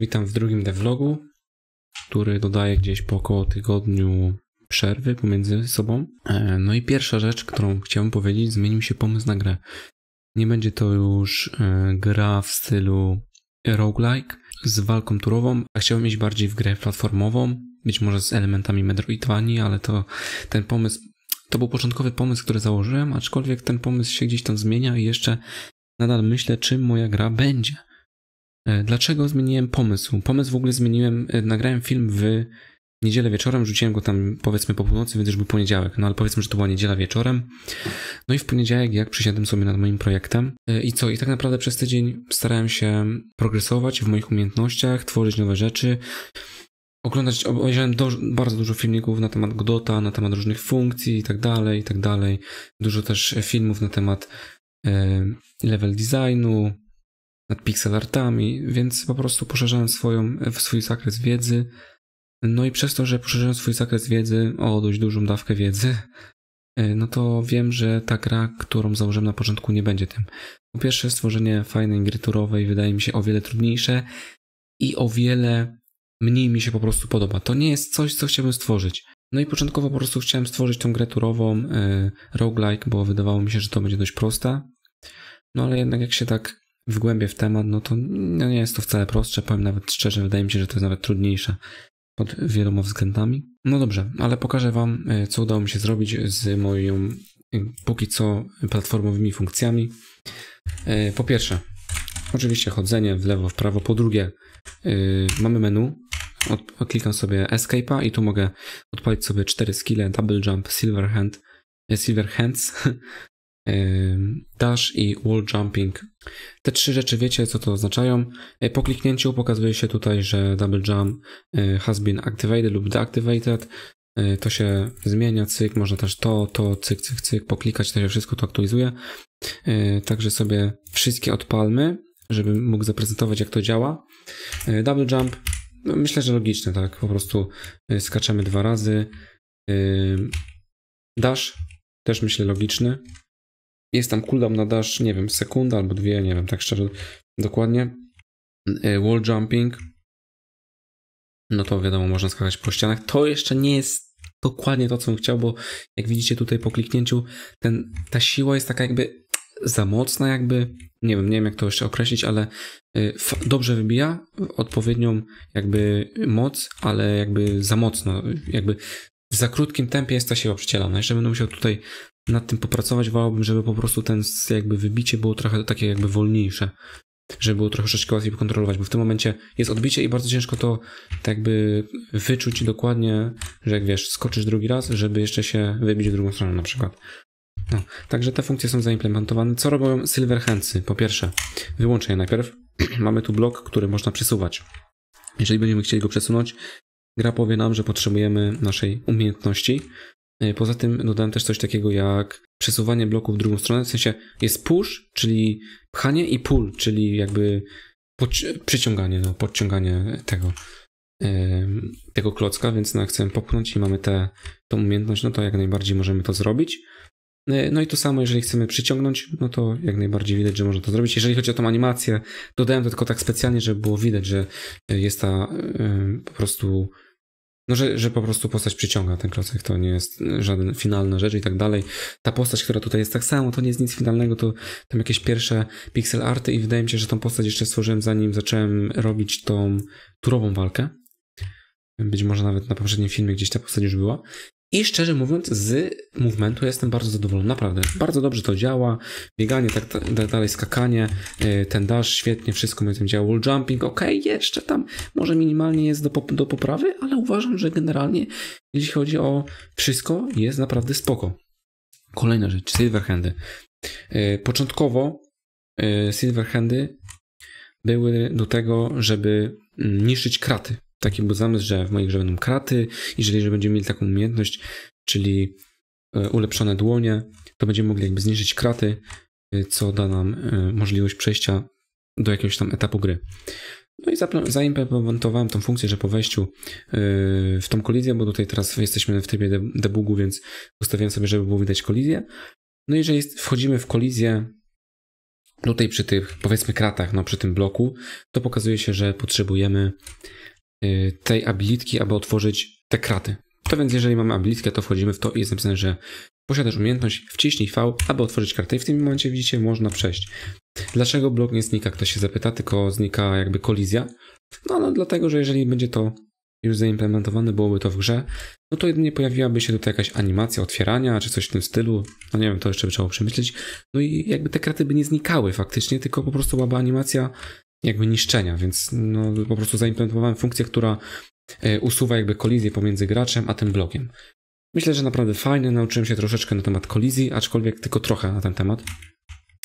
Witam w drugim devlogu, który dodaję gdzieś po około tygodniu przerwy pomiędzy sobą. E, no i pierwsza rzecz, którą chciałem powiedzieć, zmienił się pomysł na grę. Nie będzie to już e, gra w stylu roguelike z walką turową, a chciałem mieć bardziej w grę platformową, być może z elementami Metroidvanii, ale to ten pomysł, to był początkowy pomysł, który założyłem, aczkolwiek ten pomysł się gdzieś tam zmienia i jeszcze nadal myślę, czym moja gra będzie. E, dlaczego zmieniłem pomysł? Pomysł w ogóle zmieniłem, e, nagrałem film w niedzielę wieczorem, rzuciłem go tam powiedzmy po północy, gdyż był poniedziałek, no ale powiedzmy, że to była niedziela wieczorem. No i w poniedziałek jak przysiadłem sobie nad moim projektem e, i co, i tak naprawdę przez tydzień starałem się progresować w moich umiejętnościach, tworzyć nowe rzeczy, oglądać, obejrzałem do, bardzo dużo filmików na temat Godota, na temat różnych funkcji i tak dalej, i tak dalej. Dużo też filmów na temat level designu, nad pixelartami, więc po prostu poszerzałem swoją, e, swój zakres wiedzy. No i przez to, że poszerzyłem swój zakres wiedzy o dość dużą dawkę wiedzy, e, no to wiem, że ta gra, którą założyłem na początku, nie będzie tym. Po pierwsze, stworzenie fajnej gry turowej wydaje mi się o wiele trudniejsze i o wiele mniej mi się po prostu podoba. To nie jest coś, co chciałbym stworzyć. No i początkowo po prostu chciałem stworzyć tą grę turową, yy, roguelike, bo wydawało mi się, że to będzie dość prosta. No ale jednak jak się tak w głębie w temat, no to no nie jest to wcale prostsze, powiem nawet szczerze, wydaje mi się, że to jest nawet trudniejsze pod wieloma względami. No dobrze, ale pokażę Wam, e, co udało mi się zrobić z moją e, póki co platformowymi funkcjami. E, po pierwsze, oczywiście chodzenie w lewo, w prawo. Po drugie, mamy menu. Od, klikam sobie Escape'a i tu mogę odpalić sobie cztery skille, Double Jump, Silver Hand, Silver Hands, dash i wall jumping. Te trzy rzeczy wiecie, co to oznaczają. Y, po kliknięciu pokazuje się tutaj, że double jump y, has been activated lub deactivated. Y, to się zmienia, cyk, można też to, to, cyk, cyk, cyk, poklikać, to się wszystko to aktualizuje. Także sobie wszystkie odpalmy, żebym mógł zaprezentować, jak to działa. Double jump, no, myślę, że logiczne, tak, po prostu skaczemy dwa razy. Dash, też myślę logiczny jest tam cooldown na dash, nie wiem, sekunda albo dwie, nie wiem, tak szczerze dokładnie. Y, wall jumping, no to wiadomo, można skakać po ścianach. To jeszcze nie jest dokładnie to, co bym chciał, bo jak widzicie tutaj po kliknięciu, ten, ta siła jest taka jakby za mocna jakby, nie wiem, nie wiem jak to jeszcze określić, ale y, dobrze wybija odpowiednią jakby moc, ale jakby za mocno, jakby w za krótkim tempie jest ta siła przycielana. Jeszcze będę musiał tutaj nad tym popracować, wolałbym, żeby po prostu ten jakby wybicie było trochę takie jakby wolniejsze, żeby było troszeczkę łatwiej kontrolować, bo w tym momencie jest odbicie i bardzo ciężko to tak jakby wyczuć dokładnie, że jak wiesz, skoczysz drugi raz, żeby jeszcze się wybić w drugą stronę na przykład. No, także te funkcje są zaimplementowane. Co robią handsy? Po pierwsze, wyłączę je najpierw. Mamy tu blok, który można przesuwać. Jeżeli będziemy chcieli go przesunąć, gra powie nam, że potrzebujemy naszej umiejętności. E, poza tym dodałem też coś takiego jak przesuwanie bloków w drugą stronę, w sensie jest push, czyli pchanie i pull, czyli jakby przyciąganie, no, podciąganie tego, e, tego klocka, więc no, jak chcemy popchnąć i mamy tę umiejętność, no to jak najbardziej możemy to zrobić. E, no i to samo, jeżeli chcemy przyciągnąć, no to jak najbardziej widać, że można to zrobić. Jeżeli chodzi o tą animację, dodałem to tylko tak specjalnie, żeby było widać, że jest ta po prostu no, że, że po prostu postać przyciąga ten klocek, to nie jest żaden finalna rzecz i tak dalej. Ta postać, która tutaj jest tak samo, to nie jest nic finalnego, to tam jakieś pierwsze pixel arty i wydaje mi się, że tą postać jeszcze stworzyłem zanim zacząłem robić tą turową walkę. Być może nawet na poprzednim filmie gdzieś ta postać już była. I szczerze mówiąc, z movementu jestem bardzo zadowolony, naprawdę. Bardzo dobrze to działa. Bieganie, tak, tak dalej, skakanie, e, ten dash, świetnie, wszystko mi tym działa. Wall jumping, ok, jeszcze tam może minimalnie jest do, do poprawy, ale uważam, że generalnie, jeśli chodzi o wszystko, jest naprawdę spoko. Kolejna rzecz, silverhandy. E, początkowo e, silverhandy były do tego, żeby mm, niszczyć kraty taki był zamysł, że w moich grze będą kraty, jeżeli że będziemy mieli taką umiejętność, czyli e, ulepszone dłonie, to będziemy mogli jakby zniszczyć kraty, e, co da nam e, możliwość przejścia do jakiegoś tam etapu gry. No i zaimplementowałem tą funkcję, że po wejściu w tą kolizję, bo tutaj teraz jesteśmy w trybie debugu, więc ustawiłem sobie, żeby było widać kolizję. No i jeżeli wchodzimy w kolizję tutaj przy tych powiedzmy kratach, no przy tym bloku, to pokazuje się, że potrzebujemy Y, tej abilitki, aby otworzyć te kraty. To więc jeżeli mamy abilitkę, to wchodzimy w to i jest napisane, że posiadasz umiejętność, wciśnij V, aby otworzyć kartę i w tym momencie widzicie, można przejść. Dlaczego blok nie znika? Ktoś się zapyta, tylko znika jakby kolizja. No, no dlatego, że jeżeli będzie to już zaimplementowane, byłoby to w grze, no to jedynie pojawiłaby się tutaj jakaś animacja otwierania, czy coś w tym stylu, no nie wiem, to jeszcze by trzeba przemyśleć. No i jakby te kraty by nie znikały faktycznie, tylko po prostu byłaby animacja jakby niszczenia, więc no, po prostu zaimplementowałem funkcję, która e, usuwa jakby kolizję pomiędzy graczem a tym blokiem. Myślę, że naprawdę fajne, nauczyłem się troszeczkę na temat kolizji, aczkolwiek tylko trochę na ten temat.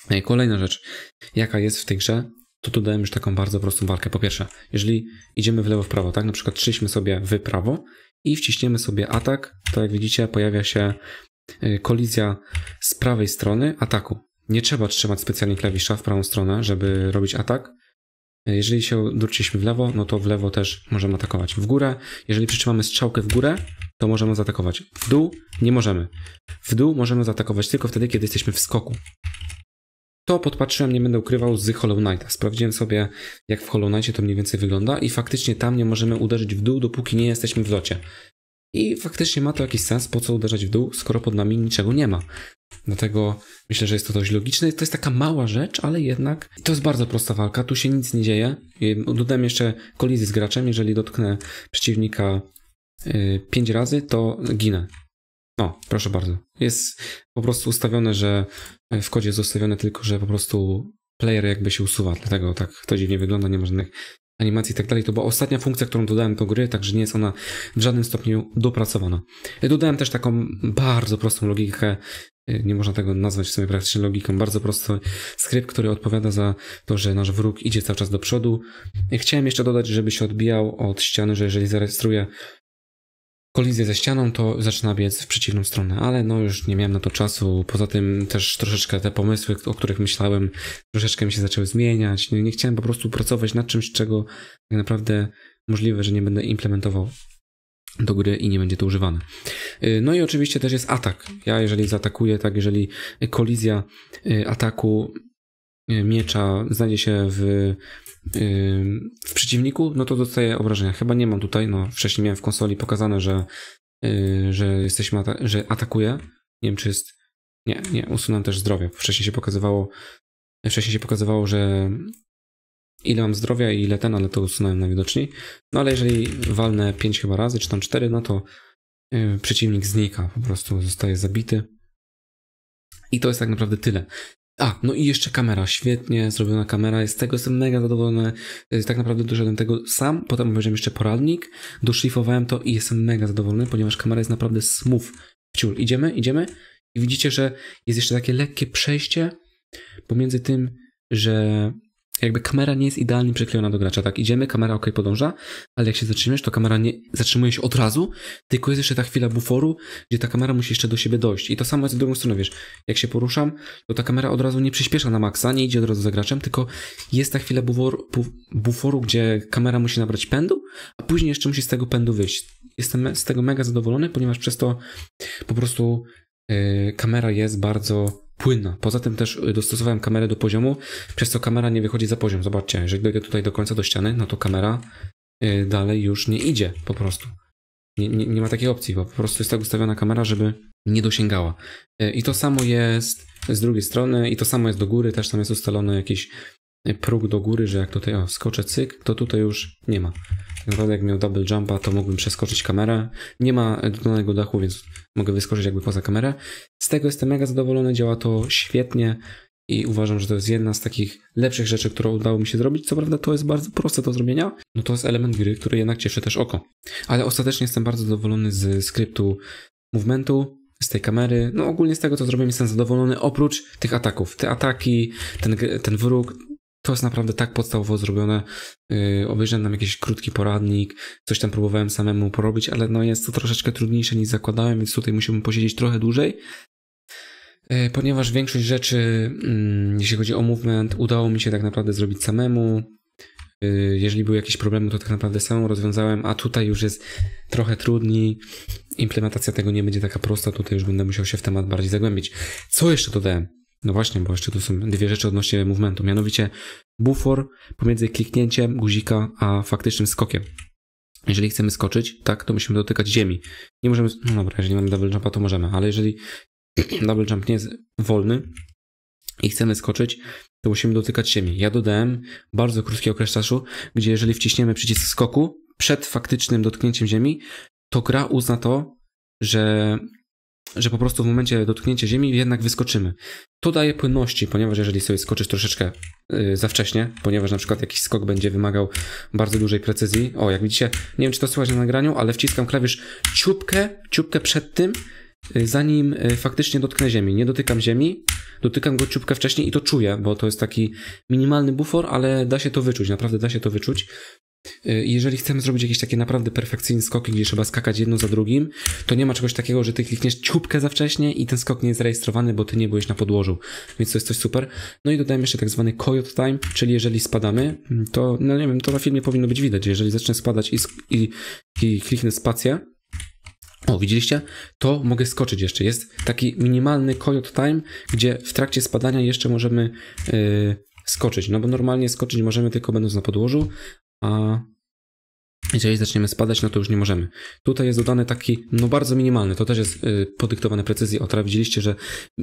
E, kolejna rzecz, jaka jest w tej grze, to tu dałem już taką bardzo prostą walkę. Po pierwsze, jeżeli idziemy w lewo, w prawo, tak, na przykład trzyliśmy sobie w prawo i wciśniemy sobie atak, to jak widzicie pojawia się e, kolizja z prawej strony ataku. Nie trzeba trzymać specjalnie klawisza w prawą stronę, żeby robić atak, jeżeli się odwróciliśmy w lewo, no to w lewo też możemy atakować. W górę, jeżeli przytrzymamy strzałkę w górę, to możemy zaatakować. W dół nie możemy. W dół możemy zaatakować tylko wtedy, kiedy jesteśmy w skoku. To podpatrzyłem, nie będę ukrywał, z Hollow Knighta. Sprawdziłem sobie, jak w Hollow Knightie to mniej więcej wygląda i faktycznie tam nie możemy uderzyć w dół, dopóki nie jesteśmy w locie. I faktycznie ma to jakiś sens, po co uderzać w dół, skoro pod nami niczego nie ma. Dlatego myślę, że jest to dość logiczne. To jest taka mała rzecz, ale jednak to jest bardzo prosta walka. Tu się nic nie dzieje. Dodam jeszcze kolizję z graczem. Jeżeli dotknę przeciwnika 5 y, razy, to ginę. O, no, proszę bardzo. Jest po prostu ustawione, że w kodzie jest ustawione tylko, że po prostu player jakby się usuwa, dlatego tak to dziwnie wygląda, nie ma żadnych animacji i tak dalej. To była ostatnia funkcja, którą dodałem do gry, także nie jest ona w żadnym stopniu dopracowana. Dodałem też taką bardzo prostą logikę Y, nie można tego nazwać w sobie praktycznie logiką, bardzo prosty skrypt, który odpowiada za to, że nasz wróg idzie cały czas do przodu. Y, chciałem jeszcze dodać, żeby się odbijał od ściany, że jeżeli zarejestruje kolizję ze ścianą, to zaczyna biec w przeciwną stronę, ale no już nie miałem na to czasu. Poza tym też troszeczkę te pomysły, o których myślałem, troszeczkę mi się zaczęły zmieniać. Nie, nie chciałem po prostu pracować nad czymś, czego tak naprawdę możliwe, że nie będę implementował do gry i nie będzie to używane. Y, no i oczywiście też jest atak. Ja jeżeli zaatakuję, tak jeżeli kolizja y, ataku y, miecza znajdzie się w, w przeciwniku, no to dostaję obrażenia. Chyba nie mam tutaj, no wcześniej miałem w konsoli pokazane, że, że jesteśmy, ata że atakuje. Nie wiem czy jest, nie, nie, usunąłem też zdrowie. Wcześniej się pokazywało, wcześniej się pokazywało, że ile mam zdrowia i ile ten, ale to usunąłem najwidoczniej. No ale jeżeli walnę 5 chyba razy, czy tam 4, no to y, przeciwnik znika, po prostu zostaje zabity. I to jest tak naprawdę tyle. A, no i jeszcze kamera, świetnie zrobiona kamera, jest z tego jestem mega zadowolony, tak naprawdę doszedłem tego sam, potem obejrzałem jeszcze poradnik, doszlifowałem to i jestem mega zadowolony, ponieważ kamera jest naprawdę smooth. Ciul, idziemy, idziemy i widzicie, że jest jeszcze takie lekkie przejście pomiędzy tym, że jakby kamera nie jest idealnie przyklejona do gracza, tak? Idziemy, kamera ok, podąża, ale jak się zatrzymiesz, to kamera nie zatrzymuje się od razu, tylko jest jeszcze ta chwila buforu, gdzie ta kamera musi jeszcze do siebie dojść. I to samo jest w drugą stronę, wiesz, jak się poruszam, to ta kamera od razu nie przyspiesza na maksa, nie idzie od razu za graczem, tylko jest ta chwila buforu, buforu gdzie kamera musi nabrać pędu, a później jeszcze musi z tego pędu wyjść. Jestem z tego mega zadowolony, ponieważ przez to po prostu yy, kamera jest bardzo płynna. Poza tym też y, dostosowałem kamerę do poziomu, przez co kamera nie wychodzi za poziom. Zobaczcie, jeżeli dojdę tutaj do końca do ściany, no to kamera y, dalej już nie idzie po prostu. Nie, nie, nie ma takiej opcji, bo po prostu jest tak ustawiona kamera, żeby nie dosięgała. Y, I to samo jest z drugiej strony i to samo jest do góry, też tam jest ustalony jakiś próg do góry, że jak tutaj o, skoczę cyk, to tutaj już nie ma. Naprawdę jak miał double jumpa, to mógłbym przeskoczyć kamerę. Nie ma dodanego dachu, więc mogę wyskoczyć jakby poza kamerę. Z tego jestem mega zadowolony, działa to świetnie i uważam, że to jest jedna z takich lepszych rzeczy, którą udało mi się zrobić. Co prawda to jest bardzo proste do zrobienia, no to jest element gry, który jednak cieszy też oko. Ale ostatecznie jestem bardzo zadowolony z skryptu movementu, z tej kamery. No ogólnie z tego, co zrobiłem, jestem zadowolony, oprócz tych ataków. Te ataki, ten, ten wróg, to jest naprawdę tak podstawowo zrobione. Yy, obejrzałem nam jakiś krótki poradnik, coś tam próbowałem samemu porobić, ale no jest to troszeczkę trudniejsze niż zakładałem, więc tutaj musimy posiedzieć trochę dłużej. Yy, ponieważ większość rzeczy, yy, jeśli chodzi o movement, udało mi się tak naprawdę zrobić samemu. Y, jeżeli były jakieś problemy, to tak naprawdę samemu rozwiązałem, a tutaj już jest trochę trudniej. Implementacja tego nie będzie taka prosta, tutaj już będę musiał się w temat bardziej zagłębić. Co jeszcze dodałem? No właśnie, bo jeszcze tu są dwie rzeczy odnośnie movementu, mianowicie bufor pomiędzy kliknięciem guzika a faktycznym skokiem. Jeżeli chcemy skoczyć, tak, to musimy dotykać ziemi. Nie możemy, no dobra, jeżeli mamy double jumpa, to możemy, ale jeżeli double jump nie jest wolny i chcemy skoczyć, to musimy dotykać ziemi. Ja dodałem bardzo krótki okres czasu, gdzie jeżeli wciśniemy przycisk skoku przed faktycznym dotknięciem ziemi, to gra uzna to, że że po prostu w momencie dotknięcia ziemi jednak wyskoczymy. To daje płynności, ponieważ jeżeli sobie skoczysz troszeczkę y, za wcześnie, ponieważ na przykład jakiś skok będzie wymagał bardzo dużej precyzji. O, jak widzicie, nie wiem czy to słychać na nagraniu, ale wciskam klawisz ciupkę, ciupkę przed tym, y, zanim y, faktycznie dotknę ziemi. Nie dotykam ziemi, dotykam go ciupkę wcześniej i to czuję, bo to jest taki minimalny bufor, ale da się to wyczuć, naprawdę da się to wyczuć. Y, jeżeli chcemy zrobić jakieś takie naprawdę perfekcyjne skoki, gdzie trzeba skakać jedno za drugim, to nie ma czegoś takiego, że ty klikniesz ciupkę za wcześnie i ten skok nie jest zarejestrowany, bo ty nie byłeś na podłożu, więc to jest coś super. No i dodajemy jeszcze tak zwany coyote time, czyli jeżeli spadamy, mm, to no nie wiem, to na filmie powinno być widać, jeżeli zacznę spadać i, i, i kliknę spację, o, widzieliście? To mogę skoczyć jeszcze. Jest taki minimalny coyote time, gdzie w trakcie spadania jeszcze możemy yy, skoczyć. No bo normalnie skoczyć możemy tylko będąc na podłożu, a jeżeli zaczniemy spadać, no to już nie możemy. Tutaj jest dodany taki, no bardzo minimalny, to też jest y, podyktowane precyzji teraz Widzieliście, że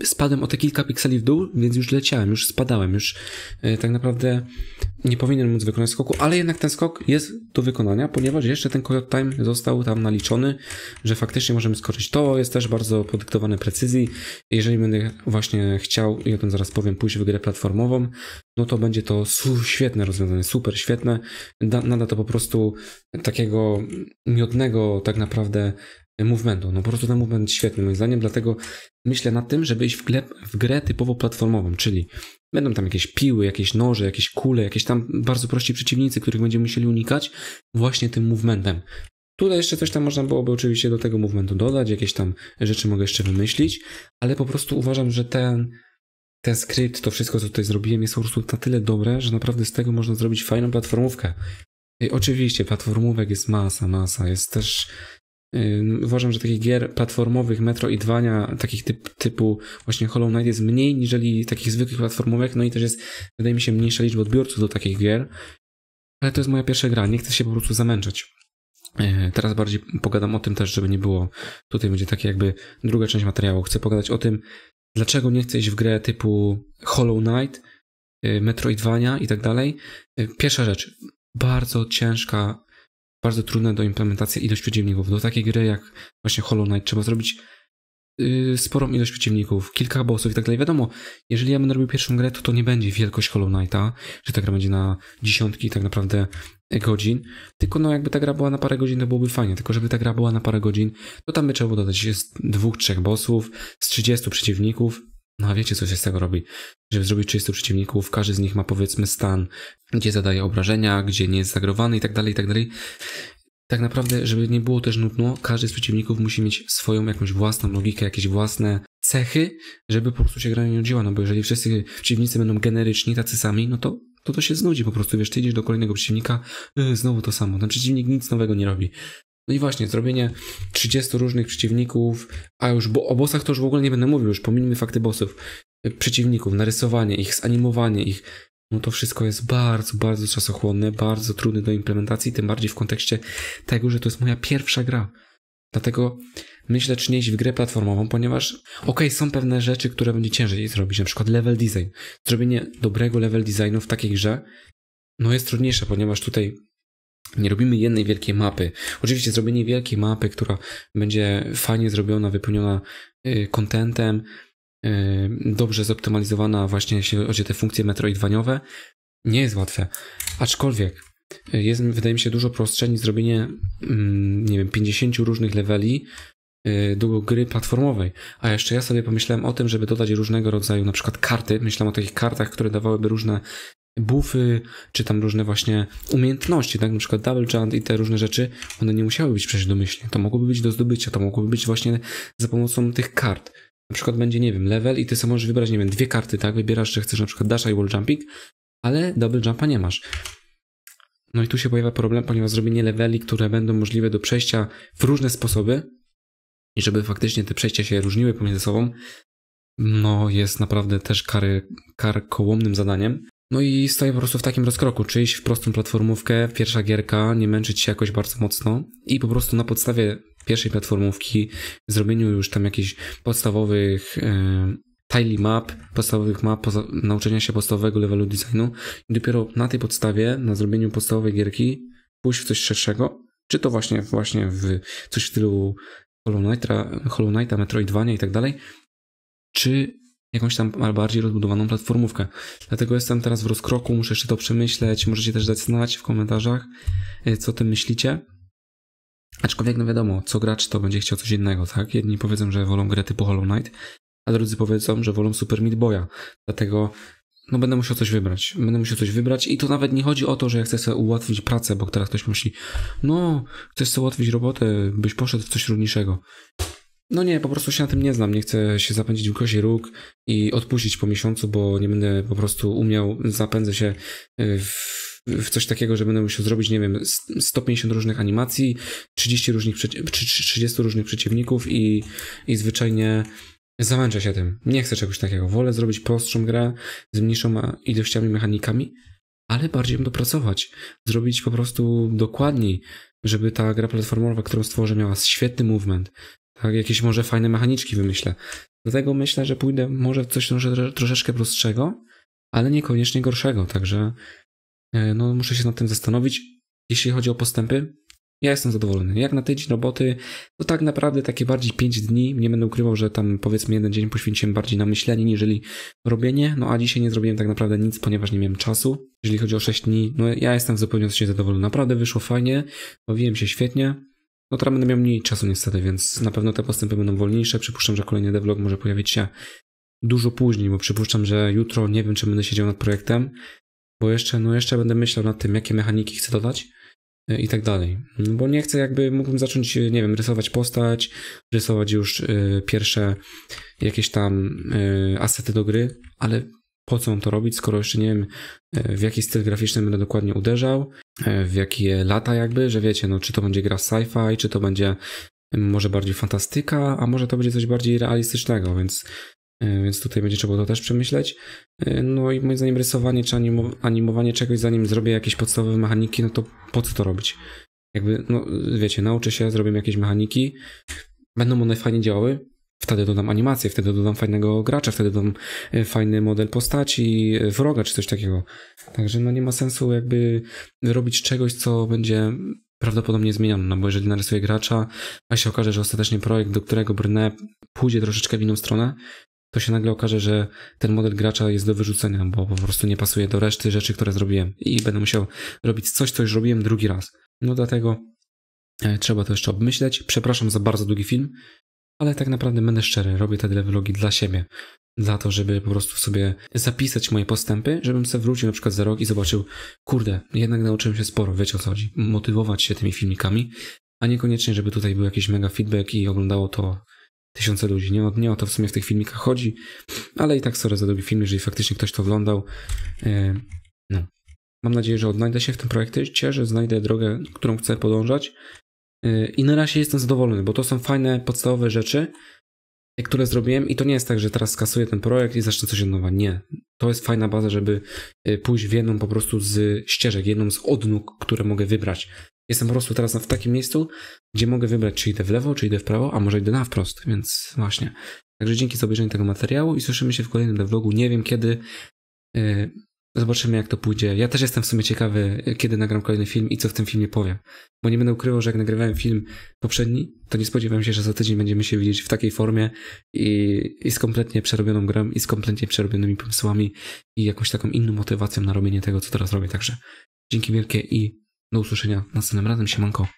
spadłem o te kilka pikseli w dół, więc już leciałem, już spadałem, już y, tak naprawdę nie powinien móc wykonać skoku, ale jednak ten skok jest do wykonania, ponieważ jeszcze ten coyote time został tam naliczony, że faktycznie możemy skoczyć. To jest też bardzo podyktowane precyzji. Jeżeli będę właśnie chciał, i o tym zaraz powiem, pójść w grę platformową, no to będzie to świetne rozwiązanie, super świetne. Da, nada to po prostu takiego miodnego tak naprawdę movementu. No po prostu ten movement świetny moim zdaniem, dlatego myślę nad tym, żeby iść w grę, w grę typowo platformową, czyli będą tam jakieś piły, jakieś noże, jakieś kule, jakieś tam bardzo prości przeciwnicy, których będziemy musieli unikać właśnie tym movementem. Tutaj jeszcze coś tam można byłoby oczywiście do tego movementu dodać, jakieś tam rzeczy mogę jeszcze wymyślić, ale po prostu uważam, że ten, ten skrypt, to wszystko co tutaj zrobiłem jest po prostu na tyle dobre, że naprawdę z tego można zrobić fajną platformówkę. I oczywiście platformówek jest masa, masa, jest też Uważam, że takich gier platformowych, metro i dwania, takich typ, typu właśnie Hollow Knight jest mniej niżeli takich zwykłych platformowych, no i też jest, wydaje mi się, mniejsza liczba odbiorców do takich gier. Ale to jest moja pierwsza gra, nie chcę się po prostu zamęczać. E, teraz bardziej pogadam o tym też, żeby nie było, tutaj będzie takie jakby druga część materiału. Chcę pogadać o tym, dlaczego nie chcę iść w grę typu Hollow Knight, e, Metroidvania i tak dalej. E, pierwsza rzecz, bardzo ciężka bardzo trudne do implementacji ilość przeciwników. Do takiej gry jak właśnie Hollow Knight trzeba zrobić yy, sporą ilość przeciwników, kilka bossów i tak dalej. Wiadomo, jeżeli ja będę robił pierwszą grę, to to nie będzie wielkość Hollow Knighta, że ta gra będzie na dziesiątki tak naprawdę godzin, tylko no jakby ta gra była na parę godzin, to byłoby fajnie, tylko żeby ta gra była na parę godzin, to tam by trzeba było dodać z dwóch, trzech bossów, z 30 przeciwników, no a wiecie, co się z tego robi? Żeby zrobić 30 przeciwników, każdy z nich ma powiedzmy stan, gdzie zadaje obrażenia, gdzie nie jest zagrowany i tak dalej, i tak dalej. Tak naprawdę, żeby nie było też nudno, każdy z przeciwników musi mieć swoją jakąś własną logikę, jakieś własne cechy, żeby po prostu się gra nie nudziła, no bo jeżeli wszyscy przeciwnicy będą generyczni, tacy sami, no to to, to się znudzi po prostu, wiesz, ty idziesz do kolejnego przeciwnika, yy, znowu to samo, ten przeciwnik nic nowego nie robi. No i właśnie, zrobienie 30 różnych przeciwników, a już bo o bossach to już w ogóle nie będę mówił, już pominijmy fakty bossów. E, przeciwników, narysowanie ich, zanimowanie ich, no to wszystko jest bardzo, bardzo czasochłonne, bardzo trudne do implementacji, tym bardziej w kontekście tego, że to jest moja pierwsza gra. Dlatego myślę, czy nie iść w grę platformową, ponieważ okej, okay, są pewne rzeczy, które będzie ciężej zrobić, na przykład level design. Zrobienie dobrego level designu w takiej grze no jest trudniejsze, ponieważ tutaj nie robimy jednej wielkiej mapy. Oczywiście zrobienie wielkiej mapy, która będzie fajnie zrobiona, wypełniona y, kontentem, y, dobrze zoptymalizowana właśnie jeśli chodzi o te funkcje metroidwaniowe, nie jest łatwe. Aczkolwiek y, jest, wydaje mi się, dużo prostsze niż zrobienie, mm, nie wiem, 50 różnych leveli do gry platformowej. A jeszcze ja sobie pomyślałem o tym, żeby dodać różnego rodzaju na przykład karty. Myślałem o takich kartach, które dawałyby różne buffy, czy tam różne właśnie umiejętności, tak, na przykład double jump i te różne rzeczy, one nie musiały być przecież domyślnie, to mogłoby być do zdobycia, to mogłoby być właśnie za pomocą tych kart. Na przykład będzie, nie wiem, level i ty sobie możesz wybrać, nie wiem, dwie karty, tak, wybierasz, że chcesz na przykład dasha i wall jumping, ale double jumpa nie masz. No i tu się pojawia problem, ponieważ zrobienie leveli, które będą możliwe do przejścia w różne sposoby i żeby faktycznie te przejścia się różniły pomiędzy sobą, no jest naprawdę też kary, karkołomnym zadaniem. No i stoję po prostu w takim rozkroku, czy iść w prostą platformówkę, pierwsza gierka, nie męczyć się jakoś bardzo mocno i po prostu na podstawie pierwszej platformówki, zrobieniu już tam jakichś podstawowych e, tile map, podstawowych map, poza, nauczenia się podstawowego levelu designu i dopiero na tej podstawie, na zrobieniu podstawowej gierki, pójść w coś szerszego, czy to właśnie, właśnie w coś w stylu Hollow Knighta, Hollow Knighta Metroidvania i tak dalej, czy jakąś tam bardziej rozbudowaną platformówkę. Dlatego jestem teraz w rozkroku, muszę jeszcze to przemyśleć, możecie też dać znać w komentarzach, y, co o tym myślicie. Aczkolwiek, no wiadomo, co gracz to będzie chciał coś innego, tak? Jedni powiedzą, że wolą grę typu Hollow Knight, a drudzy powiedzą, że wolą Super Meat Boya. Dlatego no będę musiał coś wybrać. Będę musiał coś wybrać i to nawet nie chodzi o to, że ja chcę sobie ułatwić pracę, bo teraz ktoś myśli, no, chcesz sobie ułatwić robotę, byś poszedł w coś trudniejszego. No nie, po prostu się na tym nie znam. Nie chcę się zapędzić w kosi róg i odpuścić po miesiącu, bo nie będę po prostu umiał, zapędzę się y, w w coś takiego, że będę musiał zrobić, nie wiem, 150 różnych animacji, 30 różnych, 30 różnych przeciwników i, i zwyczajnie zamęczę się tym. Nie chcę czegoś takiego. Wolę zrobić prostszą grę z mniejszą ilościami mechanikami, ale bardziej bym dopracować. Zrobić po prostu dokładniej, żeby ta gra platformowa, którą stworzę, miała świetny movement, tak, jakieś może fajne mechaniczki wymyślę. Dlatego myślę, że pójdę może w coś troszeczkę prostszego, ale niekoniecznie gorszego, także e, no, muszę się nad tym zastanowić. Jeśli chodzi o postępy, ja jestem zadowolony. Jak na tydzień roboty, to tak naprawdę takie bardziej 5 dni. Nie będę ukrywał, że tam powiedzmy jeden dzień poświęciłem bardziej na myślenie, niżeli robienie. No a dzisiaj nie zrobiłem tak naprawdę nic, ponieważ nie miałem czasu. Jeżeli chodzi o 6 dni, no ja jestem zupełnie zadowolony. Naprawdę wyszło fajnie, bawiłem się świetnie. No teraz będę miał mniej czasu niestety, więc na pewno te postępy będą wolniejsze. Przypuszczam, że kolejny devlog może pojawić się dużo później, bo przypuszczam, że jutro nie wiem, czy będę siedział nad projektem, bo jeszcze, no jeszcze będę myślał nad tym, jakie mechaniki chcę dodać e, i tak dalej. No bo nie chcę jakby, mógłbym zacząć, e, nie wiem, rysować postać, rysować już y, pierwsze jakieś tam y, asety do gry, ale po co mam to robić, skoro jeszcze nie wiem, e, w jaki styl graficzny będę dokładnie uderzał, e, w jakie lata jakby, że wiecie, no czy to będzie gra sci-fi, czy to będzie e, może bardziej fantastyka, a może to będzie coś bardziej realistycznego, więc więc tutaj będzie trzeba to też przemyśleć. No i moim zdaniem rysowanie czy animo animowanie czegoś, zanim zrobię jakieś podstawowe mechaniki, no to po co to robić? Jakby, no wiecie, nauczę się, zrobię jakieś mechaniki, będą one fajnie działały, Wtedy dodam animację, wtedy dodam fajnego gracza, wtedy dodam e, fajny model postaci, e, wroga czy coś takiego. Także no nie ma sensu jakby robić czegoś, co będzie prawdopodobnie zmienione, no bo jeżeli narysuję gracza, a się okaże, że ostatecznie projekt, do którego brnę, pójdzie troszeczkę w inną stronę, to się nagle okaże, że ten model gracza jest do wyrzucenia, no bo po prostu nie pasuje do reszty rzeczy, które zrobiłem i będę musiał robić coś, co już robiłem drugi raz. No dlatego e, trzeba to jeszcze obmyśleć. Przepraszam za bardzo długi film ale tak naprawdę będę szczery, robię te wylogi dla siebie. Dla to, żeby po prostu sobie zapisać moje postępy, żebym sobie wrócił na przykład za rok i zobaczył, kurde, jednak nauczyłem się sporo, wiecie o co chodzi. Motywować się tymi filmikami, a niekoniecznie, żeby tutaj był jakiś mega feedback i oglądało to tysiące ludzi. Nie, nie o to w sumie w tych filmikach chodzi, ale i tak sorry za długi film, jeżeli faktycznie ktoś to oglądał. E, no. Mam nadzieję, że odnajdę się w tym projekcie, że znajdę drogę, którą chcę podążać Y, I na razie jestem zadowolony, bo to są fajne, podstawowe rzeczy, które zrobiłem i to nie jest tak, że teraz skasuję ten projekt i zacznę coś od nowa. Nie. To jest fajna baza, żeby y, pójść w jedną po prostu z ścieżek, jedną z odnóg, które mogę wybrać. Jestem po prostu teraz w takim miejscu, gdzie mogę wybrać, czy idę w lewo, czy idę w prawo, a może idę na wprost, więc właśnie. Także dzięki za obejrzenie tego materiału i słyszymy się w kolejnym vlogu. Nie wiem kiedy, y, Zobaczymy, jak to pójdzie. Ja też jestem w sumie ciekawy, kiedy nagram kolejny film i co w tym filmie powiem. Bo nie będę ukrywał, że jak nagrywałem film poprzedni, to nie spodziewałem się, że za tydzień będziemy się widzieć w takiej formie i, i z kompletnie przerobioną grą, i z kompletnie przerobionymi pomysłami, i jakąś taką inną motywacją na robienie tego, co teraz robię. Także dzięki wielkie i do usłyszenia następnym razem. Siemanko.